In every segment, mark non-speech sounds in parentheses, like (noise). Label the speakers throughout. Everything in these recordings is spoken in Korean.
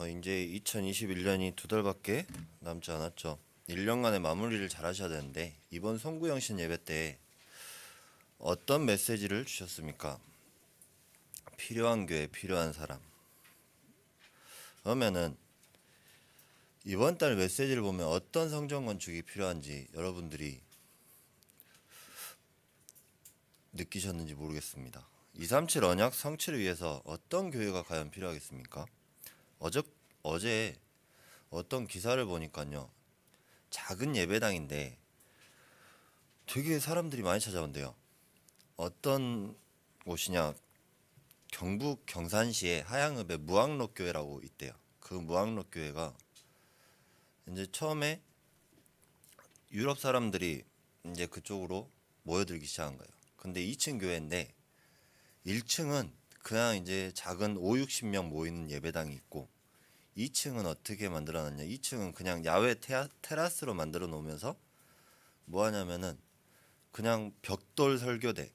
Speaker 1: 어, 이제 2021년이 두 달밖에 남지 않았죠. 1년간의 마무리를 잘 하셔야 되는데 이번 성구영신 예배 때 어떤 메시지를 주셨습니까? 필요한 교회, 필요한 사람. 그러면은 이번 달 메시지를 보면 어떤 성전 건축이 필요한지 여러분들이 느끼셨는지 모르겠습니다. 237 언약 성취를 위해서 어떤 교회가 과연 필요하겠습니까? 어저 어제 어떤 기사를 보니까요. 작은 예배당인데 되게 사람들이 많이 찾아온대요. 어떤 곳이냐? 경북 경산시의 하양읍의 무학록 교회라고 있대요. 그 무학록 교회가 이제 처음에 유럽 사람들이 이제 그쪽으로 모여들기 시작한 거예요. 근데 2층 교회인데 1층은 그냥 이제 작은 5, 60명 모이는 예배당이 있고 2층은 어떻게 만들어놨냐? 2층은 그냥 야외 테아, 테라스로 만들어 놓으면서 뭐 하냐면은 그냥 벽돌 설교대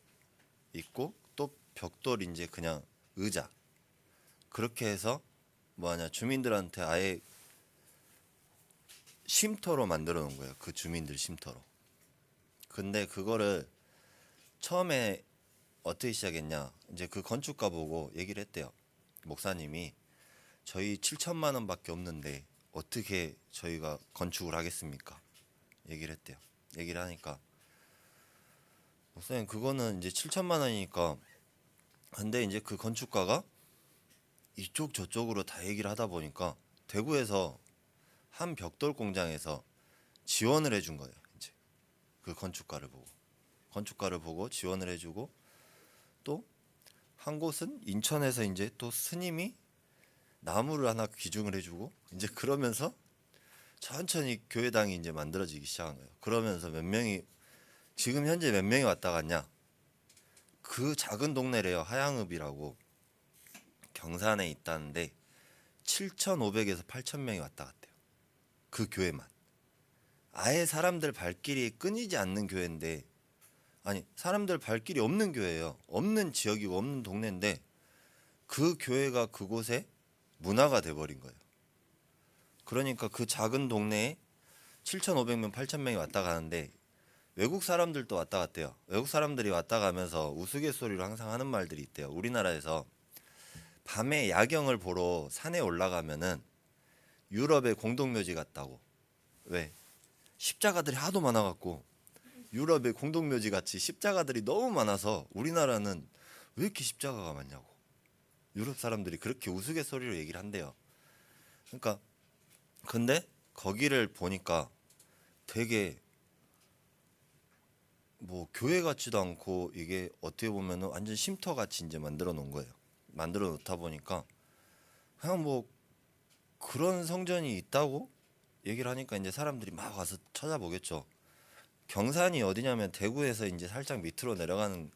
Speaker 1: 있고 또 벽돌 이제 그냥 의자 그렇게 해서 뭐 하냐 주민들한테 아예 쉼터로 만들어 놓은 거예요. 그 주민들 쉼터로. 근데 그거를 처음에 어떻게 시작했냐? 이제 그 건축가 보고 얘기를 했대요. 목사님이 저희 7천만 원밖에 없는데 어떻게 저희가 건축을 하겠습니까? 얘기를 했대요. 얘기를 하니까 뭐 선생님 그거는 이제 7천만 원이니까 근데 이제 그 건축가가 이쪽 저쪽으로 다 얘기를 하다 보니까 대구에서 한 벽돌 공장에서 지원을 해준 거예요. 이제 그 건축가를 보고 건축가를 보고 지원을 해주고 또 한 곳은 인천에서 이제 또 스님이 나무를 하나 기증을 해주고 이제 그러면서 천천히 교회당이 이제 만들어지기 시작한 거예요. 그러면서 몇 명이 지금 현재 몇 명이 왔다 갔냐? 그 작은 동네래요. 하양읍이라고 경산에 있다는데 7,500에서 8,000명이 왔다 갔대요. 그 교회만. 아예 사람들 발길이 끊이지 않는 교회인데 아니 사람들 발길이 없는 교회예요. 없는 지역이고 없는 동네인데 그 교회가 그곳에 문화가 돼버린 거예요. 그러니까 그 작은 동네에 7,500명, 8,000명이 왔다 가는데 외국 사람들도 왔다 갔대요. 외국 사람들이 왔다 가면서 우스갯소리로 항상 하는 말들이 있대요. 우리나라에서 밤에 야경을 보러 산에 올라가면은 유럽의 공동묘지 같다고. 왜? 십자가들이 하도 많아갖고 유럽의 공동묘지 같이 십자가들이 너무 많아서 우리나라는 왜 이렇게 십자가가 많냐고. 유럽 사람들이 그렇게 우스갯소리로 얘기를 한대요. 그러니까 근데 거기를 보니까 되게 뭐 교회 같지도 않고 이게 어떻게 보면은 완전 쉼터 같이 이제 만들어 놓은 거예요. 만들어 놓다 보니까 그냥 뭐 그런 성전이 있다고 얘기를 하니까 이제 사람들이 막 와서 찾아보겠죠. 경산이 어디냐면 대구에서 이제 살짝 밑으로 내려가는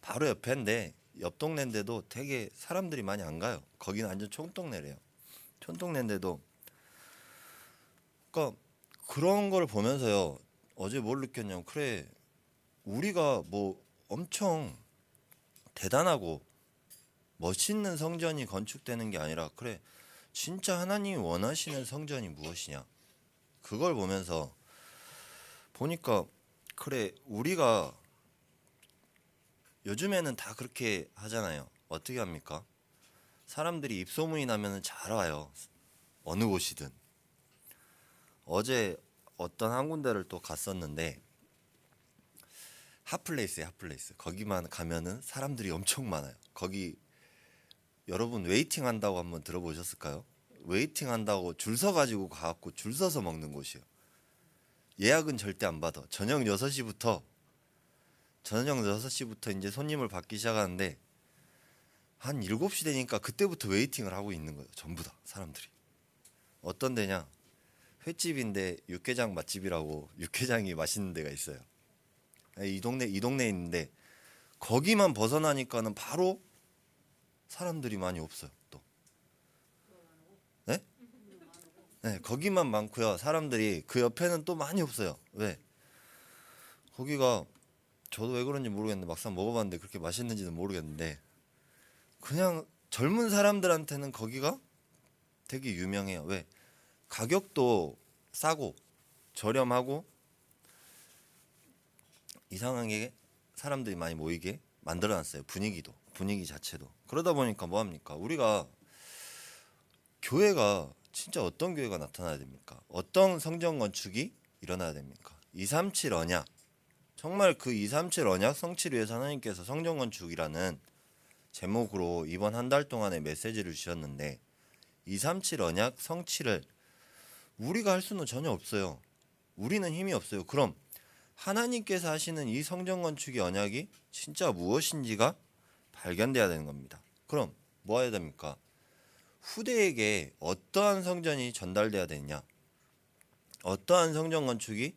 Speaker 1: 바로 옆인데 에옆 동네인데도 되게 사람들이 많이 안 가요. 거기는 완전 촌동네래요. 촌동네인데도 그러니까 그런 걸 보면서요. 어제 뭘 느꼈냐면 그래 우리가 뭐 엄청 대단하고 멋있는 성전이 건축되는 게 아니라 그래 진짜 하나님이 원하시는 성전이 무엇이냐 그걸 보면서 보니까 그래 우리가 요즘에는 다 그렇게 하잖아요. 어떻게 합니까? 사람들이 입소문이 나면 잘 와요. 어느 곳이든. 어제 어떤 한 군데를 또 갔었는데 핫플레이스에 핫플레이스. 거기만 가면은 사람들이 엄청 많아요. 거기 여러분 웨이팅 한다고 한번 들어보셨을까요? 웨이팅 한다고 줄서 가지고 가갖고 줄 서서 먹는 곳이에요. 예약은 절대 안 받아. 저녁 6시부터 저녁 6시부터 이제 손님을 받기 시작하는데 한 7시 되니까 그때부터 웨이팅을 하고 있는 거예요. 전부 다 사람들이. 어떤 데냐? 횟집인데 육개장 맛집이라고 육개장이 맛있는 데가 있어요. 이 동네 이 동네에 있는데 거기만 벗어나니까는 바로 사람들이 많이 없어요. 또. 네? 네, 거기만 많고요. 사람들이 그 옆에는 또 많이 없어요. 왜? 거기가 저도 왜 그런지 모르겠는데 막상 먹어봤는데 그렇게 맛있는지는 모르겠는데 그냥 젊은 사람들한테는 거기가 되게 유명해요. 왜 가격도 싸고 저렴하고 이상하게 사람들이 많이 모이게 만들어놨어요. 분위기도 분위기 자체도 그러다 보니까 뭐 합니까? 우리가 교회가 진짜 어떤 교회가 나타나야 됩니까? 어떤 성전 건축이 일어나야 됩니까? 237 언약 정말 그 237 언약 성취를 위해서 하나님께서 성전 건축이라는 제목으로 이번 한 달 동안의 메시지를 주셨는데 237 언약 성취를 우리가 할 수는 전혀 없어요. 우리는 힘이 없어요. 그럼 하나님께서 하시는 이 성전 건축의 언약이 진짜 무엇인지가 발견돼야 되는 겁니다. 그럼 뭐 해야 됩니까? 후대에게 어떠한 성전이 전달돼야 되느냐? 어떠한 성전 건축이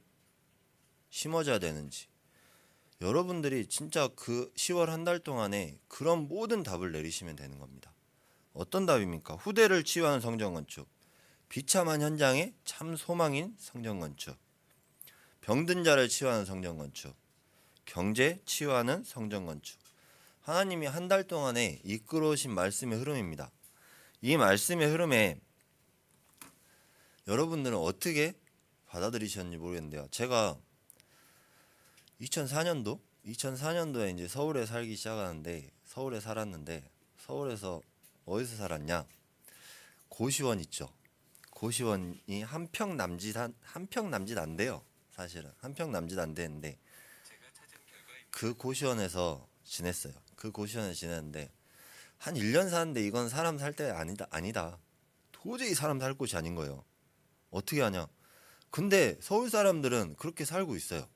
Speaker 1: 심어져야 되는지 여러분들이 진짜 그 10월 한 달 동안에 그런 모든 답을 내리시면 되는 겁니다. 어떤 답입니까? 후대를 치유하는 성전 건축, 비참한 현장에 참 소망인 성전 건축, 병든 자를 치유하는 성전 건축, 경제 치유하는 성전 건축. 하나님이 한 달 동안에 이끌어오신 말씀의 흐름입니다. 이 말씀의 흐름에 여러분들은 어떻게 받아들이셨는지 모르겠는데요. 제가 2004년도 2004년도에 이제 서울에 살기 시작하는데 서울에 살았는데 서울에서 어디서 살았냐? 고시원 있죠. 고시원이 한 평 남짓 한 평 남짓 안 돼요. 사실은 한 평 남짓 안 되는데 그 고시원에서 지냈어요. 그 고시원에 지냈는데 한 1년 사는데 이건 사람 살 때 아니다 아니다. 도저히 사람 살 곳이 아닌 거예요. 어떻게 하냐? 근데 서울 사람들은 그렇게 살고 있어요.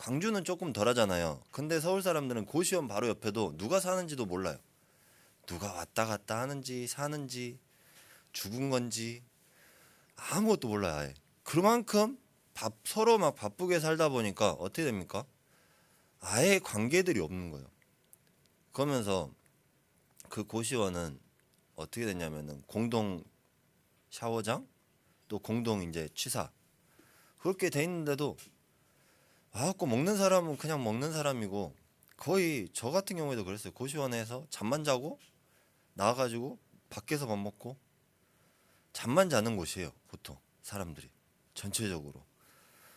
Speaker 1: 광주는 조금 덜하잖아요. 근데 서울 사람들은 고시원 바로 옆에도 누가 사는지도 몰라요. 누가 왔다 갔다 하는지 사는지 죽은 건지 아무것도 몰라요. 아예. 그만큼 밥 서로 막 바쁘게 살다 보니까 어떻게 됩니까? 아예 관계들이 없는 거예요. 그러면서 그 고시원은 어떻게 됐냐면은 공동 샤워장 또 공동 이제 취사 그렇게 돼 있는데도 아갖고 먹는 사람은 그냥 먹는 사람이고 거의 저 같은 경우에도 그랬어요. 고시원에서 잠만 자고 나와가지고 밖에서 밥 먹고 잠만 자는 곳이에요. 보통 사람들이 전체적으로.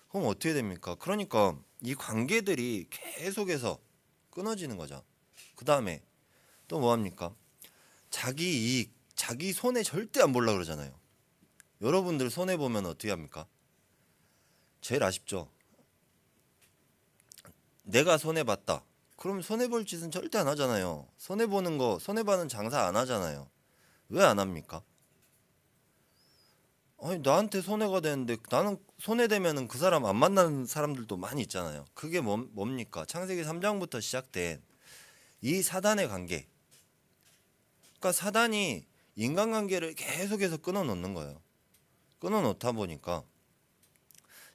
Speaker 1: 그럼 어떻게 됩니까? 그러니까 이 관계들이 계속해서 끊어지는 거죠. 그 다음에 또 뭐 합니까? 자기 이익, 자기 손에 절대 안 보려 그러잖아요. 여러분들 손해 보면 어떻게 합니까? 제일 아쉽죠. 내가 손해 봤다. 그럼 손해 볼 짓은 절대 안 하잖아요. 손해 보는 거 손해 받는 장사 안 하잖아요. 왜 안 합니까? 아니 나한테 손해가 되는데 나는 손해 되면은 그 사람 안 만나는 사람들도 많이 있잖아요. 그게 뭐, 뭡니까? 창세기 3장부터 시작된 이 사단의 관계. 그러니까 사단이 인간관계를 계속해서 끊어놓는 거예요. 끊어놓다 보니까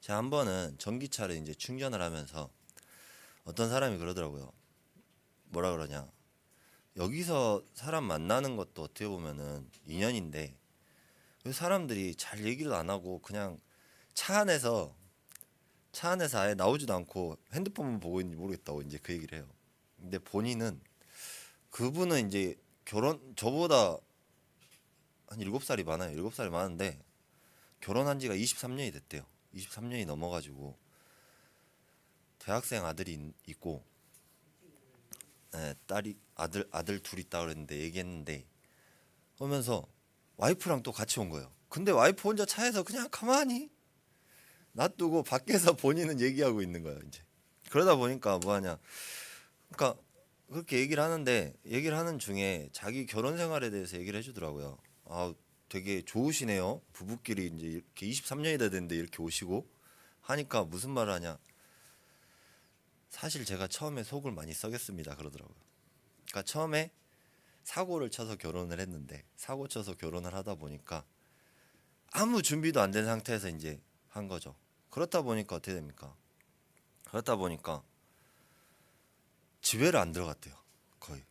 Speaker 1: 제가 한 번은 전기차를 이제 충전을 하면서 어떤 사람이 그러더라고요. 뭐라 그러냐. 여기서 사람 만나는 것도 어떻게 보면은 인연인데 그 사람들이 잘 얘기를 안 하고 그냥 차 안에서 차 안에서 아예 나오지도 않고 핸드폰만 보고 있는지 모르겠다고 이제 그 얘기를 해요. 근데 본인은 그분은 이제 결혼 저보다 한 일곱 살이 많아요. 일곱 살이 많은데 결혼한 지가 23년이 됐대요. 23년이 넘어 가지고 대학생 아들이 있고 네, 딸이 아들 아들 둘이 있다 그랬는데 얘기했는데 그면서 와이프랑 또 같이 온 거예요. 근데 와이프 혼자 차에서 그냥 가만히 놔두고 밖에서 (laughs) 본인은 얘기하고 있는 거예요. 이제 그러다 보니까 뭐하냐. 그러니까 그렇게 얘기를 하는데 얘기를 하는 중에 자기 결혼 생활에 대해서 얘기를 해주더라고요. 아 되게 좋으시네요. 부부끼리 이제 이렇게 23년이 다 됐는데 이렇게 오시고 하니까 무슨 말을 하냐. 사실 제가 처음에 속을 많이 썩였습니다 그러더라고요. 그러니까 처음에 사고를 쳐서 결혼을 했는데 사고 쳐서 결혼을 하다 보니까 아무 준비도 안 된 상태에서 이제 한 거죠. 그렇다 보니까 어떻게 됩니까? 그렇다 보니까 집에를 안 들어갔대요. 거의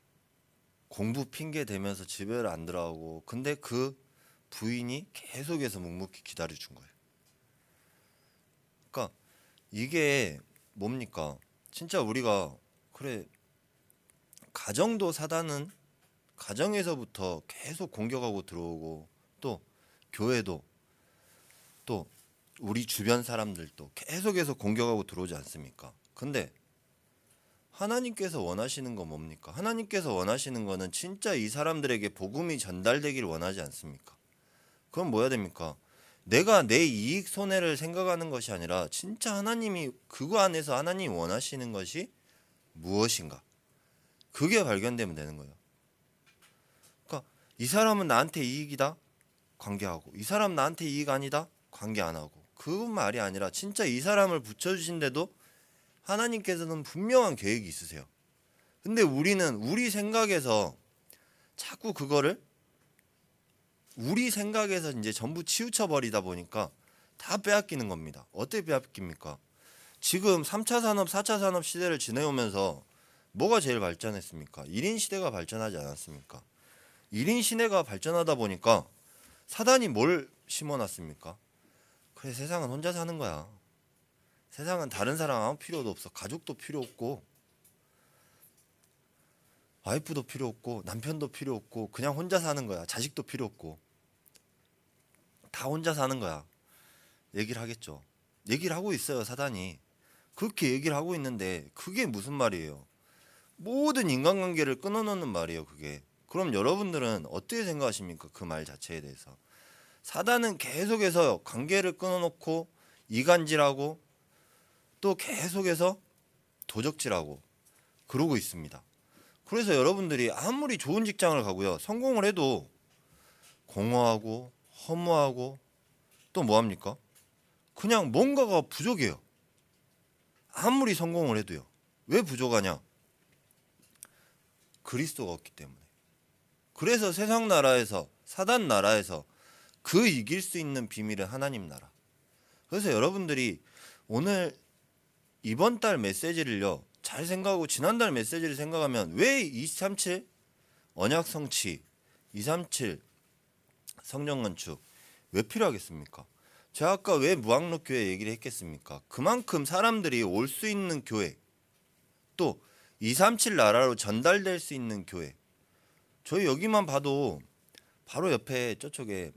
Speaker 1: 공부 핑계 대면서 집에를 안 들어가고 근데 그 부인이 계속해서 묵묵히 기다려 준 거예요. 그러니까 이게 뭡니까? 진짜 우리가 그래 가정도 사단은 가정에서부터 계속 공격하고 들어오고 또 교회도 또 우리 주변 사람들도 계속해서 공격하고 들어오지 않습니까? 근데 하나님께서 원하시는 건 뭡니까? 하나님께서 원하시는 거는 진짜 이 사람들에게 복음이 전달되길 원하지 않습니까? 그럼 뭐야 됩니까? 내가 내 이익 손해를 생각하는 것이 아니라 진짜 하나님이 그거 안에서 하나님 원하시는 것이 무엇인가 그게 발견되면 되는 거예요. 그러니까 이 사람은 나한테 이익이다 관계하고 이 사람 나한테 이익 아니다 관계 안 하고 그 말이 아니라 진짜 이 사람을 붙여주신데도 하나님께서는 분명한 계획이 있으세요. 근데 우리는 우리 생각에서 자꾸 그거를 우리 생각에서 이제 전부 치우쳐 버리다 보니까 다 빼앗기는 겁니다. 어떻게 빼앗깁니까? 지금 3차 산업, 4차 산업 시대를 지내오면서 뭐가 제일 발전했습니까? 1인 시대가 발전하지 않았습니까? 1인 시대가 발전하다 보니까 사단이 뭘 심어놨습니까? 그래 세상은 혼자 사는 거야. 세상은 다른 사람 아무 필요도 없어. 가족도 필요 없고 와이프도 필요 없고 남편도 필요 없고 그냥 혼자 사는 거야. 자식도 필요 없고 다 혼자 사는 거야. 얘기를 하겠죠. 얘기를 하고 있어요, 사단이. 그렇게 얘기를 하고 있는데 그게 무슨 말이에요? 모든 인간관계를 끊어놓는 말이에요, 그게. 그럼 여러분들은 어떻게 생각하십니까? 그 말 자체에 대해서. 사단은 계속해서 관계를 끊어놓고 이간질하고 또 계속해서 도적질하고 그러고 있습니다. 그래서 여러분들이 아무리 좋은 직장을 가고요, 성공을 해도 공허하고 허무하고 또 뭐합니까? 그냥 뭔가가 부족해요. 아무리 성공을 해도요. 왜 부족하냐? 그리스도가 없기 때문에. 그래서 세상 나라에서 사단 나라에서 그 이길 수 있는 비밀은 하나님 나라. 그래서 여러분들이 오늘 이번 달 메시지를요. 잘 생각하고 지난달 메시지를 생각하면 왜 237 언약 성취 237 성령 건축 왜 필요하겠습니까? 제가 아까 왜 무학록 교회 얘기를 했겠습니까? 그만큼 사람들이 올 수 있는 교회 또 237 나라로 전달될 수 있는 교회 저희 여기만 봐도 바로 옆에 저쪽에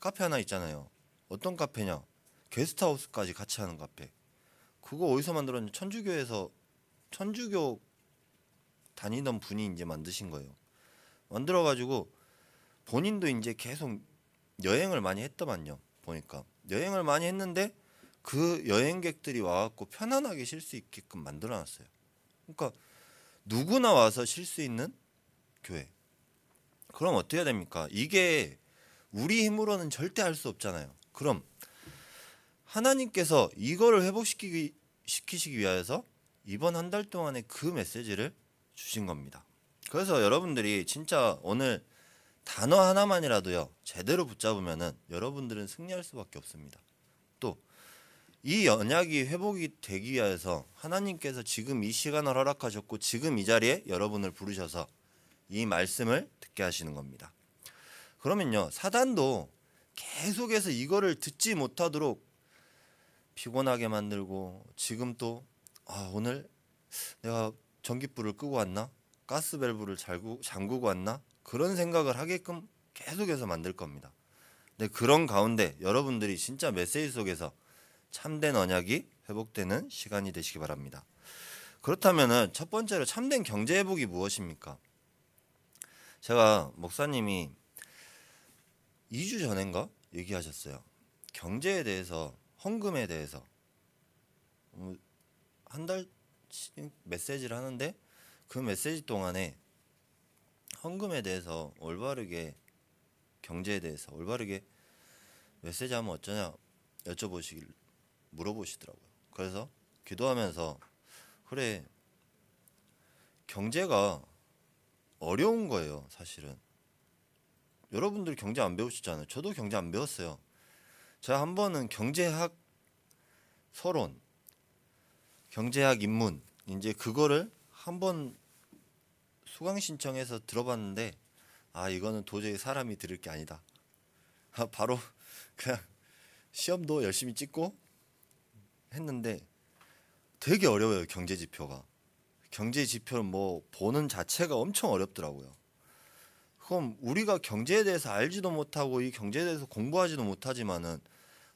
Speaker 1: 카페 하나 있잖아요. 어떤 카페냐? 게스트하우스까지 같이 하는 카페. 그거 어디서 만들었냐? 천주교에서 천주교 다니던 분이 이제 만드신 거예요. 만들어 가지고 본인도 이제 계속 여행을 많이 했더만요. 보니까 여행을 많이 했는데 그 여행객들이 와갖고 편안하게 쉴 수 있게끔 만들어놨어요. 그러니까 누구나 와서 쉴 수 있는 교회. 그럼 어떻게 해야 됩니까? 이게 우리 힘으로는 절대 할 수 없잖아요. 그럼 하나님께서 이거를 회복시키기 시키시기 위해서 이번 한 달동안에그 메시지를 주신 겁니다. 그래서 여러분들이 진짜 오늘 단어 하나만이라도요 제대로 붙잡으면은 여러분들은 승리할 수밖에 없습니다. 또 이 연약이 회복이 되기 위해서 하나님께서 지금 이 시간을 허락하셨고 지금 이 자리에 여러분을 부르셔서 이 말씀을 듣게 하시는 겁니다. 그러면요 사단도 계속해서 이거를 듣지 못하도록 피곤하게 만들고 지금 또 아, 오늘 내가 전기불을 끄고 왔나 가스밸브를 잠그고 왔나 그런 생각을 하게끔 계속해서 만들 겁니다. 근데 그런 가운데 여러분들이 진짜 메시지 속에서 참된 언약이 회복되는 시간이 되시기 바랍니다. 그렇다면첫 번째로 참된 경제 회복이 무엇입니까? 제가 목사님이 2주 전인가 얘기하셨어요. 경제에 대해서 헌금에 대해서 한달 메시지를 하는데 그 메시지 동안에 헌금에 대해서 올바르게 경제에 대해서 올바르게 메시지 하면 어쩌냐 여쭤보시길 물어보시더라고요. 그래서 기도하면서 그래 경제가 어려운 거예요, 사실은. 여러분들 경제 안 배우시잖아요. 저도 경제 안 배웠어요. 제가 한 번은 경제학 서론, 경제학 입문 이제 그거를 한번 수강 신청해서 들어봤는데 아 이거는 도저히 사람이 들을 게 아니다. 아, 바로 그냥 시험도 열심히 찍고 했는데 되게 어려워요 경제 지표가. 경제 지표는 뭐 보는 자체가 엄청 어렵더라고요. 그럼 우리가 경제에 대해서 알지도 못하고 이 경제에 대해서 공부하지도 못하지만은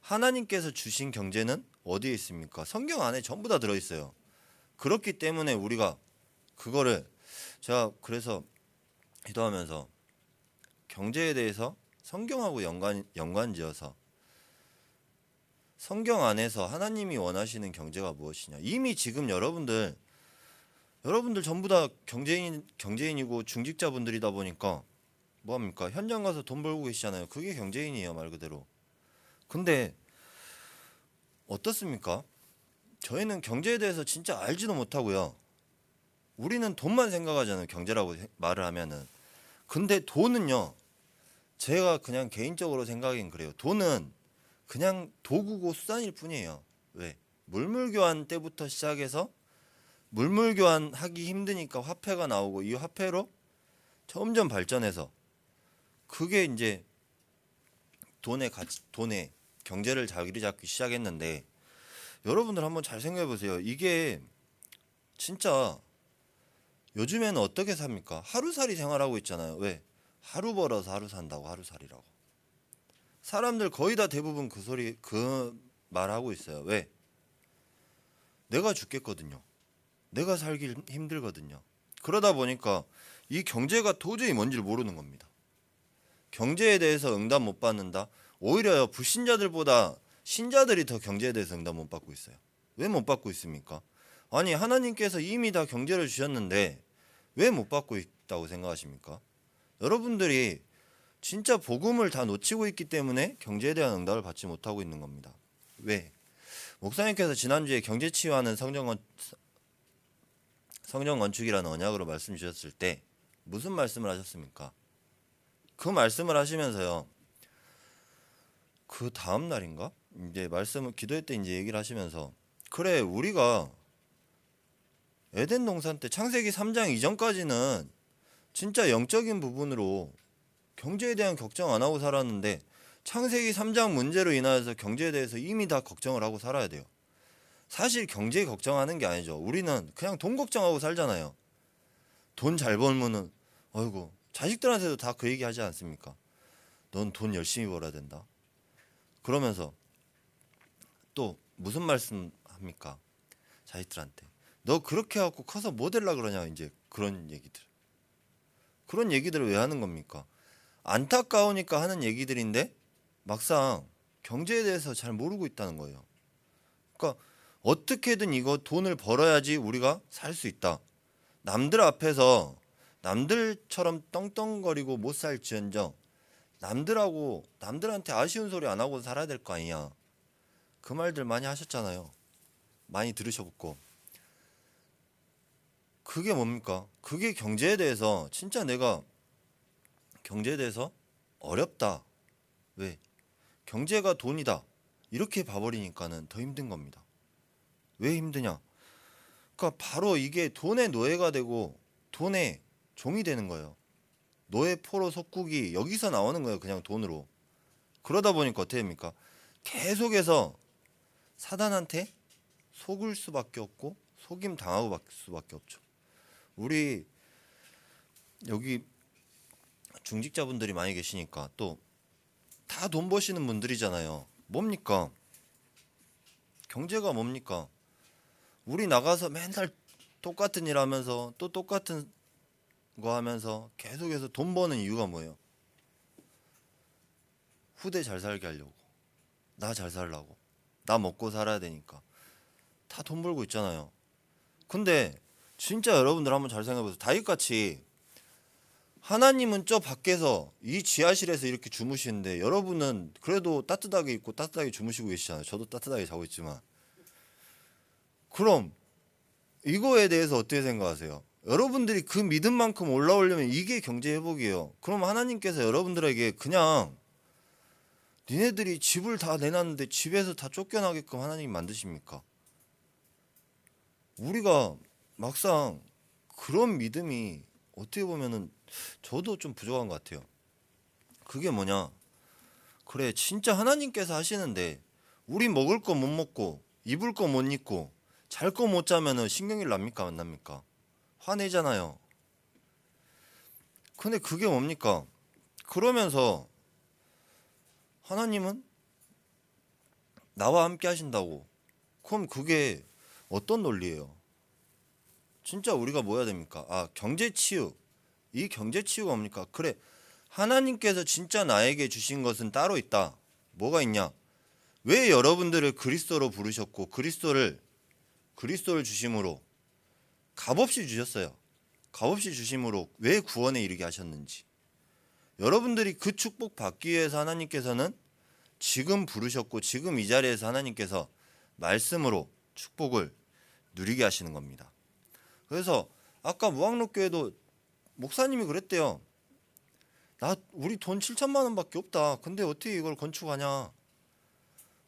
Speaker 1: 하나님께서 주신 경제는 어디에 있습니까? 성경 안에 전부 다 들어 있어요. 그렇기 때문에 우리가 그거를 제가 그래서 기도하면서 경제에 대해서 성경하고 연관 연관지어서 성경 안에서 하나님이 원하시는 경제가 무엇이냐. 이미 지금 여러분들 여러분들 전부 다 경제인 경제인이고 중직자분들이다 보니까 뭐 합니까? 현장 가서 돈 벌고 계시잖아요. 그게 경제인이에요, 말 그대로. 근데 어떻습니까? 저희는 경제에 대해서 진짜 알지도 못하고요. 우리는 돈만 생각하잖아요. 경제라고 말을 하면은. 근데 돈은요. 제가 그냥 개인적으로 생각엔 그래요. 돈은 그냥 도구고 수단일 뿐이에요. 왜? 물물교환 때부터 시작해서 물물교환 하기 힘드니까 화폐가 나오고 이 화폐로 점점 발전해서 그게 이제 돈의 가치, 돈의 경제를 자리 기 잡기 시작했는데 여러분들 한번 잘 생각해 보세요. 이게 진짜 요즘에는 어떻게 삽니까? 하루살이 생활하고 있잖아요. 왜? 하루 벌어서 하루 산다고 하루살이라고. 사람들 거의 다 대부분 그 소리 그 말하고 있어요. 왜? 내가 죽겠거든요. 내가 살기 힘들거든요. 그러다 보니까 이 경제가 도저히 뭔지를 모르는 겁니다. 경제에 대해서 응답 못 받는다. 오히려 불신자들보다 신자들이 더 경제에 대해서 응답 못 받고 있어요. 왜 못 받고 있습니까? 아니 하나님께서 이미 다 경제를 주셨는데 왜 못 받고 있다고 생각하십니까? 여러분들이 진짜 복음을 다 놓치고 있기 때문에 경제에 대한 응답을 받지 못하고 있는 겁니다. 왜? 목사님께서 지난주에 경제 치유하는 성령 성령 건축이라는 언약으로 말씀 주셨을 때 무슨 말씀을 하셨습니까? 그 말씀을 하시면서요. 그 다음 날인가? 이제 말씀을 기도했때 이제 얘기를 하시면서 그래 우리가 에덴 동산 때 창세기 3장 이전까지는 진짜 영적인 부분으로 경제에 대한 걱정 안 하고 살았는데 창세기 3장 문제로 인하여서 경제에 대해서 이미 다 걱정을 하고 살아야 돼요. 사실 경제 걱정하는 게 아니죠. 우리는 그냥 돈 걱정하고 살잖아요. 돈 잘 벌면은 아이고 자식들한테도 다 그 얘기 하지 않습니까? 넌 돈 열심히 벌어야 된다. 그러면서 또 무슨 말씀 합니까? 자식들한테 너 그렇게 해갖고 커서 뭐 될라 그러냐 이제 그런 얘기들 그런 얘기들을 왜 하는 겁니까 안타까우니까 하는 얘기들인데 막상 경제에 대해서 잘 모르고 있다는 거예요 그러니까 어떻게든 이거 돈을 벌어야지 우리가 살 수 있다 남들 앞에서 남들처럼 떵떵거리고 못 살지언정 남들하고 남들한테 아쉬운 소리 안 하고 살아야 될 거 아니냐 그 말들 많이 하셨잖아요 많이 들으셔보고 그게 뭡니까? 그게 경제에 대해서 진짜 내가 경제에 대해서 어렵다. 왜? 경제가 돈이다. 이렇게 봐버리니까는 더 힘든 겁니다. 왜 힘드냐? 그러니까 바로 이게 돈의 노예가 되고 돈의 종이 되는 거예요. 노예 포로 속국이 여기서 나오는 거예요. 그냥 돈으로. 그러다 보니까 어떻게 됩니까? 계속해서 사단한테 속을 수밖에 없고 속임 당하고 수밖에 없죠. 우리 여기 중직자분들이 많이 계시니까 또 다 돈 버시는 분들이잖아요. 뭡니까? 경제가 뭡니까? 우리 나가서 맨날 똑같은 일 하면서 또 똑같은 거 하면서 계속해서 돈 버는 이유가 뭐예요? 후대 잘 살게 하려고. 나 잘 살라고. 나 먹고 살아야 되니까. 다 돈 벌고 있잖아요. 근데 진짜 여러분들 한번 잘 생각해보세요. 다윗같이 하나님은 저 밖에서 이 지하실에서 이렇게 주무시는데 여러분은 그래도 따뜻하게 입고 따뜻하게 주무시고 계시잖아요. 저도 따뜻하게 자고 있지만 그럼 이거에 대해서 어떻게 생각하세요? 여러분들이 그 믿음만큼 올라오려면 이게 경제 회복이에요. 그럼 하나님께서 여러분들에게 그냥 니네들이 집을 다 내놨는데 집에서 다 쫓겨나게끔 하나님 만드십니까? 우리가 막상 그런 믿음이 어떻게 보면은 저도 좀 부족한 것 같아요. 그게 뭐냐? 그래 진짜 하나님께서 하시는데 우리 먹을 거 못 먹고 입을 거 못 입고 잘 거 못 자면은 신경이 납니까 안 납니까? 화내잖아요. 근데 그게 뭡니까? 그러면서 하나님은 나와 함께 하신다고. 그럼 그게 어떤 논리예요? 진짜 우리가 뭐 해야 됩니까? 아, 경제 치유. 이 경제 치유가 뭡니까? 그래. 하나님께서 진짜 나에게 주신 것은 따로 있다. 뭐가 있냐? 왜 여러분들을 그리스도로 부르셨고 그리스도를 그리스도를 주심으로 값없이 주셨어요. 값없이 주심으로 왜 구원에 이르게 하셨는지. 여러분들이 그 축복 받기 위해서 하나님께서는 지금 부르셨고 지금 이 자리에서 하나님께서 말씀으로 축복을 누리게 하시는 겁니다. 그래서 아까 무학록교에도 목사님이 그랬대요. 나 우리 돈 7천만 원밖에 없다. 근데 어떻게 이걸 건축하냐?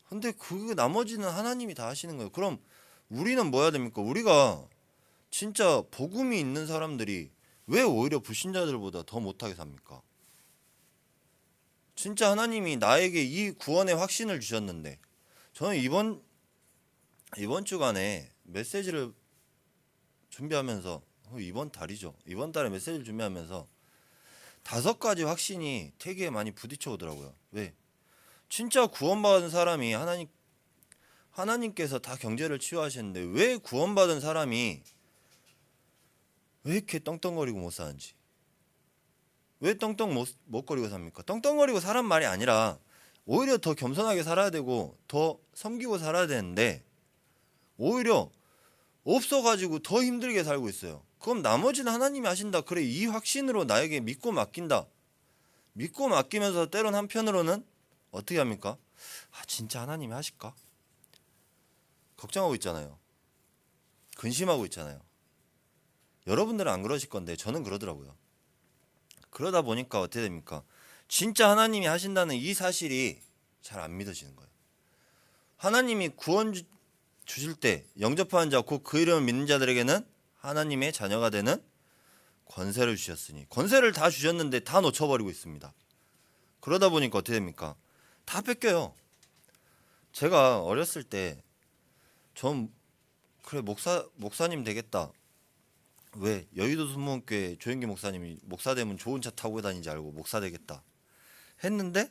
Speaker 1: 근데 그 나머지는 하나님이 다 하시는 거예요. 그럼 우리는 뭐야 해 됩니까? 우리가 진짜 복음이 있는 사람들이 왜 오히려 불신자들보다 더 못하게 삽니까? 진짜 하나님이 나에게 이 구원의 확신을 주셨는데 저는 이번 이번 주간에 메시지를 준비하면서 어, 이번 달이죠. 이번 달에 메시지를 준비하면서 다섯 가지 확신이 태기에 많이 부딪혀 오더라고요. 왜? 진짜 구원받은 사람이 하나님 하나님께서 다 경제를 치유하셨는데 왜 구원받은 사람이 왜 이렇게 떵떵거리고 못 사는지 왜 떵떵 못, 못거리고 삽니까? 떵떵거리고 사람 말이 아니라 오히려 더 겸손하게 살아야 되고 더 섬기고 살아야 되는데 오히려 없어가지고 더 힘들게 살고 있어요. 그럼 나머지는 하나님이 하신다. 그래 이 확신으로 나에게 믿고 맡긴다. 믿고 맡기면서 때론 한편으로는 어떻게 합니까? 아 진짜 하나님이 하실까? 걱정하고 있잖아요. 근심하고 있잖아요. 여러분들은 안 그러실 건데 저는 그러더라고요. 그러다 보니까 어떻게 됩니까? 진짜 하나님이 하신다는 이 사실이 잘 안 믿어지는 거예요. 하나님이 구원 주실 때 영접하는 자 곧 그 이름을 믿는 자들에게는 하나님의 자녀가 되는 권세를 주셨으니 권세를 다 주셨는데 다 놓쳐버리고 있습니다. 그러다 보니까 어떻게 됩니까? 다 뺏겨요. 제가 어렸을 때 전 그래 목사 목사님 되겠다. 왜 여의도 순문교회 조영기 목사님이 목사 되면 좋은 차 타고 다니지 알고 목사 되겠다 했는데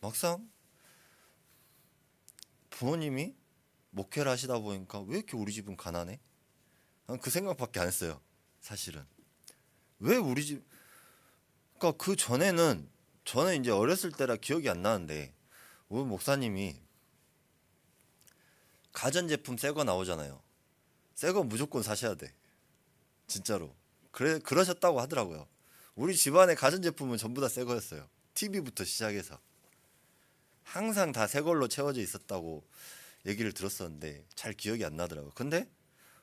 Speaker 1: 막상 부모님이 목회를 하시다 보니까 왜 이렇게 우리 집은 가난해? 그 생각밖에 안 했어요. 사실은 왜 우리 집? 그러니까 그 전에는 저는 이제 어렸을 때라 기억이 안 나는데 우리 목사님이 가전제품 새거 나오잖아요. 새거 무조건 사셔야 돼. 진짜로. 그래 그러셨다고 하더라고요. 우리 집안의 가전제품은 전부 다 새 거였어요. TV부터 시작해서 항상 다 새 걸로 채워져 있었다고 얘기를 들었었는데 잘 기억이 안 나더라고요. 근데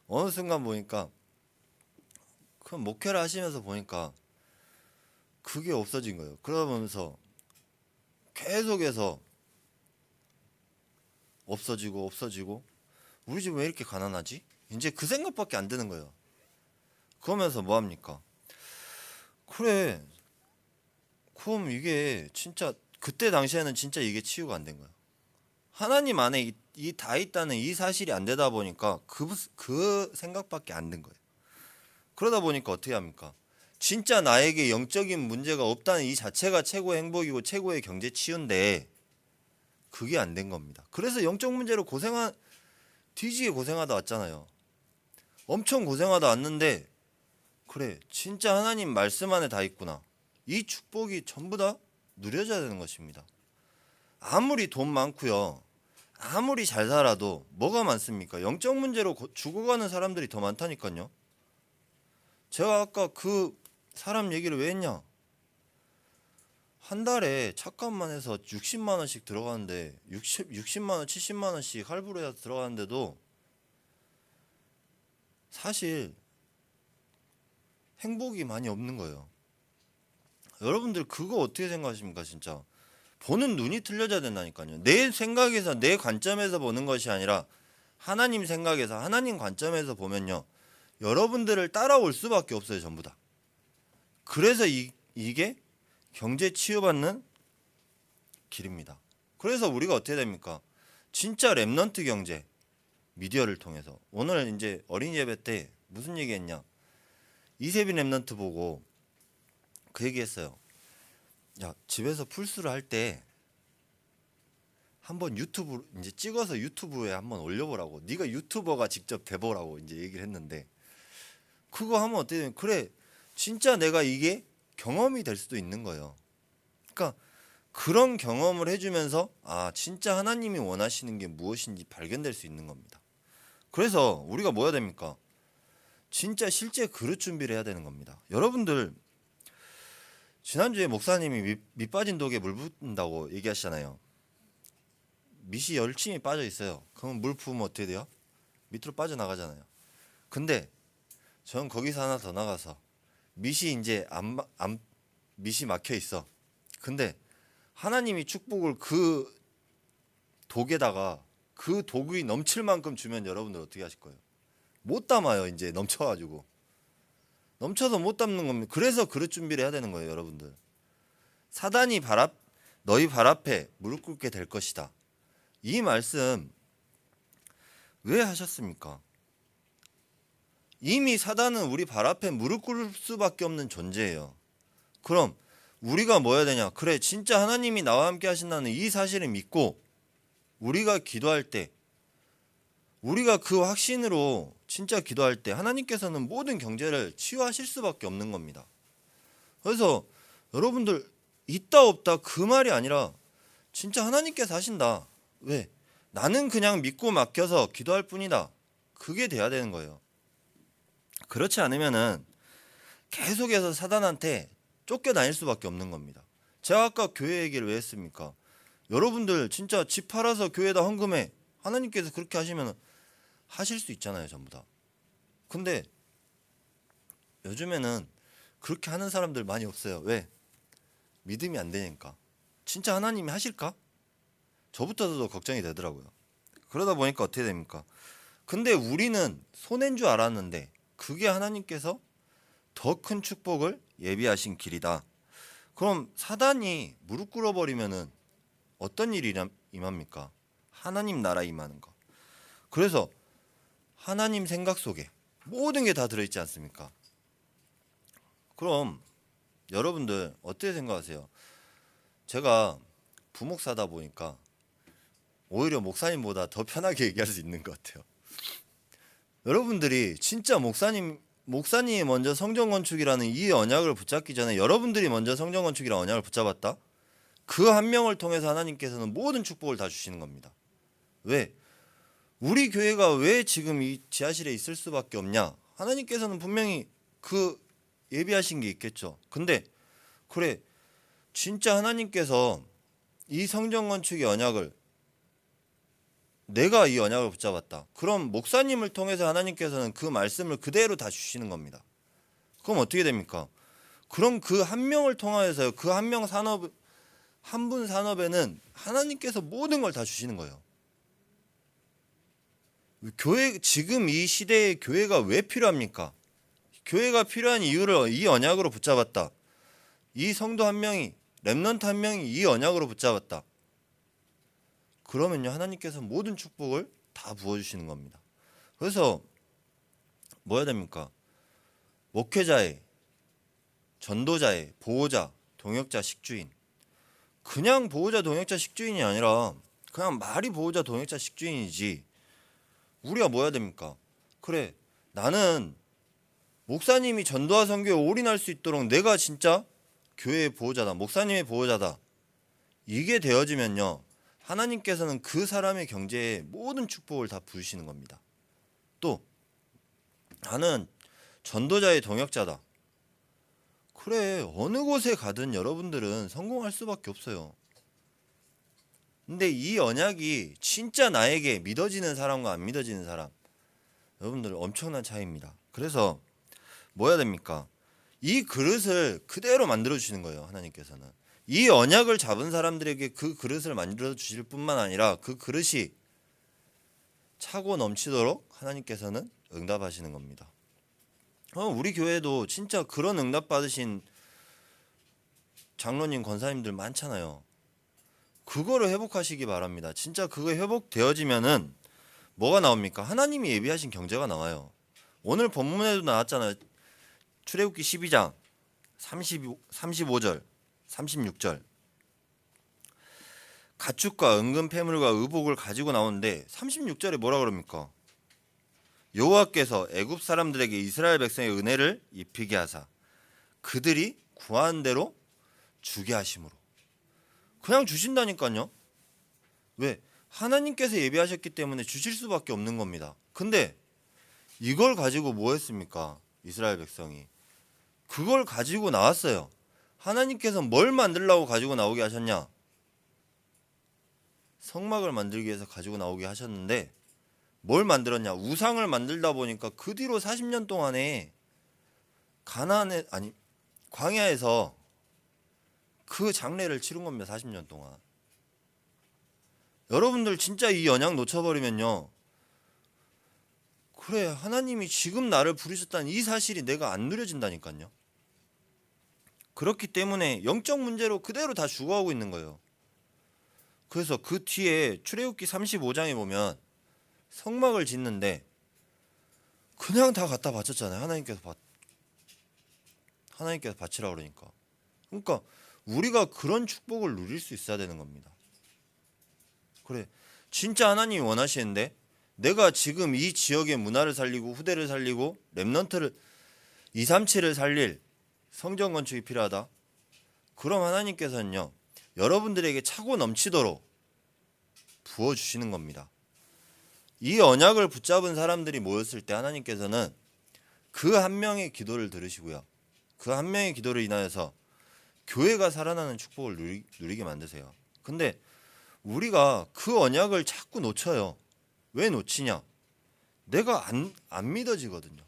Speaker 1: 어느 순간 보니까 그 목회를 하시면서 보니까 그게 없어진 거예요. 그러면서 계속해서 없어지고 없어지고 우리 집 왜 이렇게 가난하지? 이제 그 생각밖에 안 드는 거예요. 그러면서 뭐 합니까? 그래. 그럼 이게 진짜 그때 당시에는 진짜 이게 치유가 안 된 거예요. 하나님 안에 있, 이다 있다는 이 사실이 안 되다 보니까 그그 그 생각밖에 안 된 거예요. 그러다 보니까 어떻게 합니까? 진짜 나에게 영적인 문제가 없다는 이 자체가 최고의 행복이고 최고의 경제 치유인데 그게 안 된 겁니다. 그래서 영적 문제로 고생한 뒤지게 고생하다 왔잖아요. 엄청 고생하다 왔는데 그래 진짜 하나님 말씀 안에 다 있구나. 이 축복이 전부 다 누려져야 되는 것입니다. 아무리 돈 많고요. 아무리 잘 살아도 뭐가 많습니까? 영적 문제로 죽어가는 사람들이 더 많다니까요. 제가 아까 그 사람 얘기를 왜 했냐? 한 달에 착값만 해서 60만 원씩 들어가는데 60 60만 원, 70만 원씩 할부로 해서 들어가는데도 사실 행복이 많이 없는 거예요. 여러분들 그거 어떻게 생각하십니까, 진짜? 보는 눈이 틀려져야 된다니까요. 내 생각에서 내 관점에서 보는 것이 아니라 하나님 생각에서 하나님 관점에서 보면요. 여러분들을 따라올 수밖에 없어요, 전부 다. 그래서 이, 이게 경제 치유받는 길입니다. 그래서 우리가 어떻게 됩니까? 진짜 랩넌트 경제 미디어를 통해서 오늘 이제 어린 이 예배 때 무슨 얘기했냐? 이세빈 랩넌트 보고 그 얘기했어요. 야 집에서 풀스를 할 때 한번 유튜브 이제 찍어서 유튜브에 한번 올려보라고 네가 유튜버가 직접 돼보라고 이제 얘기를 했는데 그거 하면 어떻게 되면 그래 진짜 내가 이게 경험이 될 수도 있는 거예요 그러니까 그런 경험을 해주면서 아 진짜 하나님이 원하시는 게 무엇인지 발견될 수 있는 겁니다 그래서 우리가 뭐 해야 됩니까 진짜 실제 그릇 준비를 해야 되는 겁니다 여러분들 지난주에 목사님이 밑, 밑 빠진 독에 물 붓는다고 얘기하시잖아요. 밑이 열심히 빠져 있어요. 그럼 물 부으면 어떻게 돼요? 밑으로 빠져나가잖아요. 근데 저는 거기서 하나 더 나가서 밑이 이제 안, 안 밑이 막혀 있어. 근데 하나님이 축복을 그 독에다가 그 독이 넘칠 만큼 주면 여러분들 어떻게 하실 거예요? 못 담아요 이제 넘쳐가지고 넘쳐서 못 담는 겁니다. 그래서 그릇 준비를 해야 되는 거예요, 여러분들. 사단이 발 앞, 너희 발 앞에 무릎 꿇게 될 것이다. 이 말씀 왜 하셨습니까? 이미 사단은 우리 발 앞에 무릎 꿇을 수밖에 없는 존재예요. 그럼 우리가 뭐 해야 되냐? 그래, 진짜 하나님이 나와 함께 하신다는 이 사실을 믿고 우리가 기도할 때 우리가 그 확신으로 진짜 기도할 때 하나님께서는 모든 경제를 치유하실 수밖에 없는 겁니다. 그래서 여러분들 있다 없다 그 말이 아니라 진짜 하나님께서 하신다. 왜? 나는 그냥 믿고 맡겨서 기도할 뿐이다. 그게 돼야 되는 거예요. 그렇지 않으면은 계속해서 사단한테 쫓겨다닐 수밖에 없는 겁니다. 제가 아까 교회 얘기를 왜 했습니까? 여러분들 진짜 집 팔아서 교회다 헌금해. 하나님께서 그렇게 하시면 은 하실 수 있잖아요, 전부 다. 근데 요즘에는 그렇게 하는 사람들 많이 없어요. 왜? 믿음이 안 되니까. 진짜 하나님이 하실까? 저부터도 걱정이 되더라고요. 그러다 보니까 어떻게 됩니까? 근데 우리는 손해인 줄 알았는데 그게 하나님께서 더 큰 축복을 예비하신 길이다. 그럼 사단이 무릎 꿇어버리면은 어떤 일이 임합니까? 하나님 나라 임하는 거. 그래서 하나님 생각 속에 모든 게 다 들어있지 않습니까? 그럼 여러분들 어떻게 생각하세요? 제가 부목사다 보니까 오히려 목사님보다 더 편하게 (laughs) 얘기할 수 있는 것 같아요. 여러분들이 진짜 목사님 목사님이 먼저 성전 건축이라는 이 언약을 붙잡기 전에 여러분들이 먼저 성전 건축이라는 언약을 붙잡았다. 그 한 명을 통해서 하나님께서는 모든 축복을 다 주시는 겁니다. 왜? 우리 교회가 왜 지금 이 지하실에 있을 수밖에 없냐? 하나님께서는 분명히 그 예비하신 게 있겠죠. 근데 그래 진짜 하나님께서 이 성전 건축의 언약을 내가 이 언약을 붙잡았다. 그럼 목사님을 통해서 하나님께서는 그 말씀을 그대로 다 주시는 겁니다. 그럼 어떻게 됩니까? 그럼 그 한 명을 통하여서 그 한 명 산업 한 분 산업에는 하나님께서 모든 걸 다 주시는 거예요. 교회 지금 이 시대에 교회가 왜 필요합니까? 교회가 필요한 이유를 이 언약으로 붙잡았다. 이 성도 한 명이 렘넌트 한 명이 이 언약으로 붙잡았다. 그러면요 하나님께서 모든 축복을 다 부어주시는 겁니다. 그래서 뭐 해야 됩니까? 목회자의 전도자의 보호자 동역자 식주인 그냥 보호자 동역자 식주인이 아니라 그냥 말이 보호자 동역자 식주인이지 우리가 뭐 해야 됩니까? 그래 나는 목사님이 전도와 선교에 올인할 수 있도록 내가 진짜 교회의 보호자다 목사님의 보호자다 이게 되어지면요 하나님께서는 그 사람의 경제에 모든 축복을 다 부으시는 겁니다 또 나는 전도자의 동역자다 그래 어느 곳에 가든 여러분들은 성공할 수밖에 없어요 근데 이 언약이 진짜 나에게 믿어지는 사람과 안 믿어지는 사람 여러분들 엄청난 차이입니다. 그래서 뭐 해야 됩니까? 이 그릇을 그대로 만들어 주시는 거예요. 하나님께서는 이 언약을 잡은 사람들에게 그 그릇을 만들어 주실 뿐만 아니라 그 그릇이 차고 넘치도록 하나님께서는 응답하시는 겁니다. 어, 우리 교회도 진짜 그런 응답 받으신 장로님 권사님들 많잖아요. 그거를 회복하시기 바랍니다. 진짜 그거 회복되어지면은 뭐가 나옵니까? 하나님이 예비하신 경제가 나와요. 오늘 본문에도 나왔잖아요. 출애굽기 12장 30, 35절, 36절. 가축과 은근폐물과 의복을 가지고 나오는데 36절에 뭐라 그럽니까? 여호와께서 애굽 사람들에게 이스라엘 백성의 은혜를 입히게 하사 그들이 구한 대로 주게 하심으로 그냥 주신다니까요. 왜? 하나님께서 예비하셨기 때문에 주실 수밖에 없는 겁니다. 근데 이걸 가지고 뭐 했습니까? 이스라엘 백성이. 그걸 가지고 나왔어요. 하나님께서 뭘 만들라고 가지고 나오게 하셨냐? 성막을 만들기 위해서 가지고 나오게 하셨는데 뭘 만들었냐? 우상을 만들다 보니까 그 뒤로 40년 동안에 가나안에 아니 광야에서 그 장례를 치른 겁니다. 40년 동안. 여러분들 진짜 이 연약 놓쳐버리면요. 그래 하나님이 지금 나를 부르셨다는 이 사실이 내가 안 누려진다니까요. 그렇기 때문에 영적 문제로 그대로 다 죽어가고 있는 거예요. 그래서 그 뒤에 출애굽기 35장에 보면 성막을 짓는데 그냥 다 갖다 바쳤잖아요. 하나님께서 바, 하나님께서 바치라 그러니까. 그러니까 우리가 그런 축복을 누릴 수 있어야 되는 겁니다. 그래. 진짜 하나님이 원하시는데 내가 지금 이 지역의 문화를 살리고 후대를 살리고 랩넌트를 237을 살릴 성전 건축이 필요하다. 그럼 하나님께서는요. 여러분들에게 차고 넘치도록 부어 주시는 겁니다. 이 언약을 붙잡은 사람들이 모였을 때 하나님께서는 그 한 명의 기도를 들으시고요. 그 한 명의 기도를 인하여서 교회가 살아나는 축복을 누리, 누리게 만드세요. 근데 우리가 그 언약을 자꾸 놓쳐요. 왜 놓치냐? 내가 안, 안 믿어지거든요.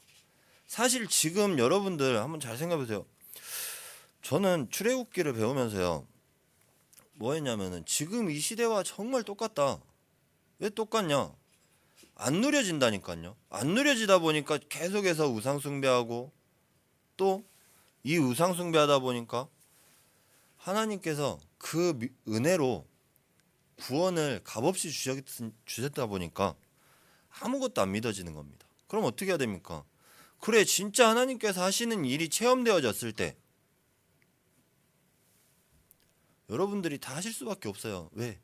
Speaker 1: 사실 지금 여러분들 한번 잘 생각해 보세요. 저는 출애굽기를 배우면서요. 뭐 했냐면은 지금 이 시대와 정말 똑같다. 왜 똑같냐? 안 누려진다니까요. 안 누려지다 보니까 계속해서 우상 숭배하고 또 이 우상 숭배하다 보니까 하나님께서 그 은혜로 구원을 값없이 주셨다 보니까 아무것도 안 믿어지는 겁니다. 그럼 어떻게 해야 됩니까? 그래 진짜 하나님께서 하시는 일이 체험되어졌을 때 여러분들이 다 하실 수밖에 없어요. 왜?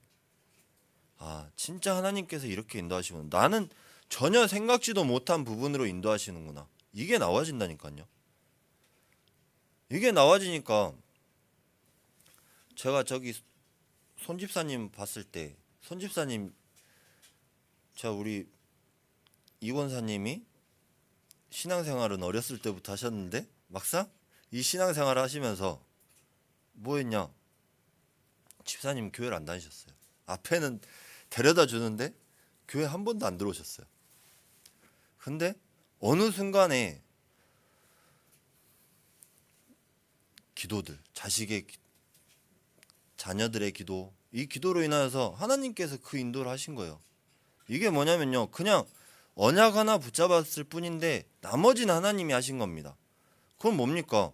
Speaker 1: 아 진짜 하나님께서 이렇게 인도하시면 나는 전혀 생각지도 못한 부분으로 인도하시는구나. 이게 나와진다니까요. 이게 나와지니까 제가 저기 손 집사님 봤을 때손 집사님 자 우리 이 권사님이 신앙생활은 어렸을 때부터 하셨는데 막상 이 신앙생활 하시면서 뭐했냐 집사님 교회를 안 다니셨어요 앞에는 데려다 주는데 교회 한 번도 안 들어오셨어요 근데 어느 순간에 기도들 자식의 자녀들의 기도 이 기도로 인하여서 하나님께서 그 인도를 하신 거예요. 이게 뭐냐면요. 그냥 언약 하나 붙잡았을 뿐인데 나머지는 하나님이 하신 겁니다. 그건 뭡니까?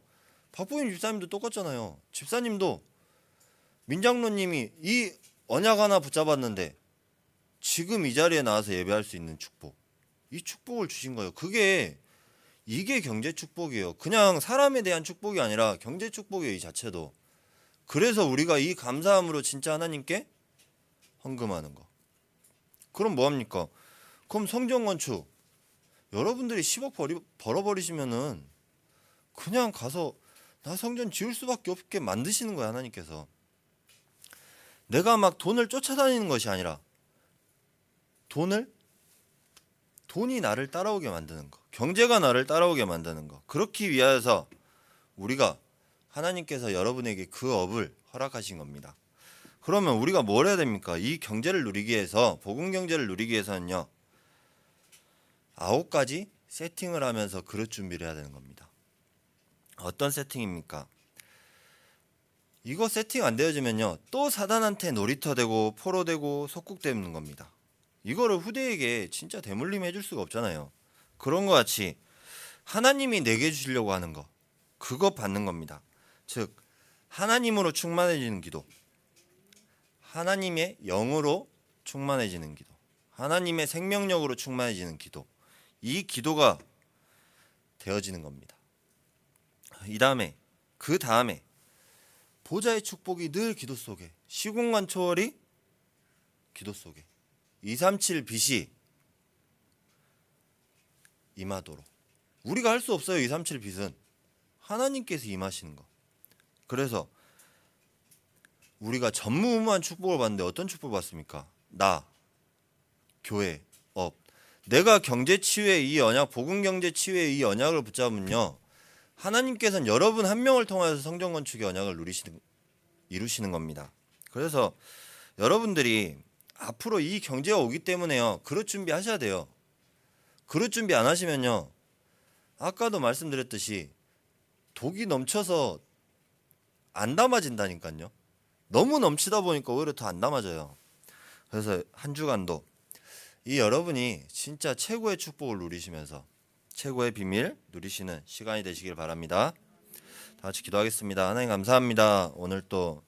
Speaker 1: 박보임 집사님도 똑같잖아요. 집사님도 민장로님이 이 언약 하나 붙잡았는데 지금 이 자리에 나와서 예배할 수 있는 축복. 이 축복을 주신 거예요. 그게 이게 경제 축복이에요. 그냥 사람에 대한 축복이 아니라 경제 축복이에요. 이 자체도. 그래서 우리가 이 감사함으로 진짜 하나님께 헌금하는 거. 그럼 뭐 합니까? 그럼 성전 건축 여러분들이 10억 벌이, 벌어버리시면은 그냥 가서 나 성전 지을 수밖에 없게 만드시는 거야 하나님께서. 내가 막 돈을 쫓아다니는 것이 아니라 돈을 돈이 나를 따라오게 만드는 거 경제가 나를 따라오게 만드는 거 그렇기 위해서 우리가 하나님께서 여러분에게 그 업을 허락하신 겁니다. 그러면 우리가 뭘 해야 됩니까? 이 경제를 누리기 위해서 복음 경제를 누리기 위해서는요. 아홉 가지 세팅을 하면서 그릇 준비를 해야 되는 겁니다. 어떤 세팅입니까? 이거 세팅 안 되어지면요. 또 사단한테 놀이터 되고 포로 되고 속국 되는 겁니다. 이거를 후대에게 진짜 대물림 해줄 수가 없잖아요. 그런 것 같이 하나님이 내게 주시려고 하는 거 그거 받는 겁니다. 즉 하나님으로 충만해지는 기도. 하나님의 영으로 충만해지는 기도. 하나님의 생명력으로 충만해지는 기도. 이 기도가 되어지는 겁니다. 이 다음에 그 다음에 보좌의 축복이 늘 기도 속에 시공간 초월이 기도 속에 237 빛이 임하도록 우리가 할 수 없어요. 237 빛은 하나님께서 임하시는 거. 그래서 우리가 전무후무한 축복을 받는데 어떤 축복을 받습니까? 나, 교회, 업. 내가 경제 치유의 이 언약, 복음 경제 치유의 이 언약을 붙잡으면요. 하나님께서는 여러분 한 명을 통해서 성전 건축의 언약을 누리시는 이루시는 겁니다. 그래서 여러분들이 앞으로 이 경제가 오기 때문에요. 그릇 준비하셔야 돼요. 그릇 준비 안 하시면요. 아까도 말씀드렸듯이 독이 넘쳐서 안 담아진다니까요. 너무 넘치다 보니까 오히려 더 안 담아져요. 그래서 한 주간도 이 여러분이 진짜 최고의 축복을 누리시면서 최고의 비밀 누리시는 시간이 되시길 바랍니다. 다 같이 기도하겠습니다. 하나님 감사합니다. 오늘 또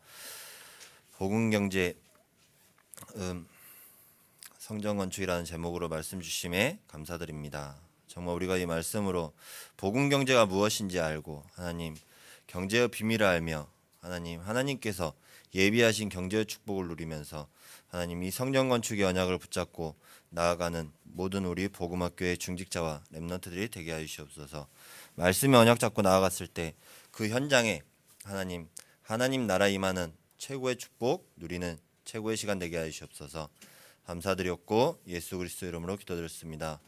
Speaker 1: 복음경제 음, 성전건축이라는 제목으로 말씀 주심에 감사드립니다. 정말 우리가 이 말씀으로 복음경제가 무엇인지 알고 하나님 경제의 비밀을 알며 하나님 하나님께서 예비하신 경제 축복을 누리면서 하나님 이 성전 건축의 언약을 붙잡고 나아가는 모든 우리 복음학교의 중직자와 렘넌트들이 되게 하여 주시옵소서. 말씀의 언약 잡고 나아갔을 때 그 현장에 하나님 하나님 나라 임하는 최고의 축복 누리는 최고의 시간 되게 하여 주시옵소서. 감사드렸고 예수 그리스도 이름으로 기도드렸습니다.